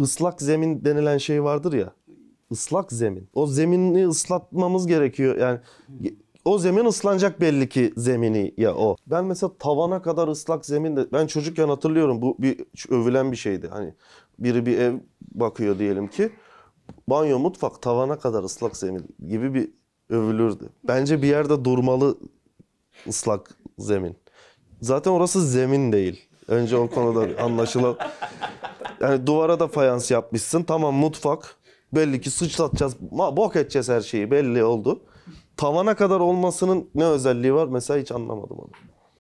ıslak zemin denilen şey vardır ya. Islak zemin. O zemini ıslatmamız gerekiyor. Yani o zemin ıslanacak belli ki zemini ya o. Ben mesela tavana kadar ıslak zemin de ben çocukken hatırlıyorum bu bir övülen bir şeydi. Hani biri bir ev bakıyor diyelim ki banyo mutfak tavana kadar ıslak zemin gibi bir övülürdü. Bence bir yerde durmalı ıslak zemin. Zaten orası zemin değil. Önce o konuda anlaşılan yani duvara da fayans yapmışsın. Tamam mutfak. Belli ki sıçratacağız. Bok edeceğiz her şeyi. Belli oldu. Tavana kadar olmasının ne özelliği var? Mesela hiç anlamadım onu.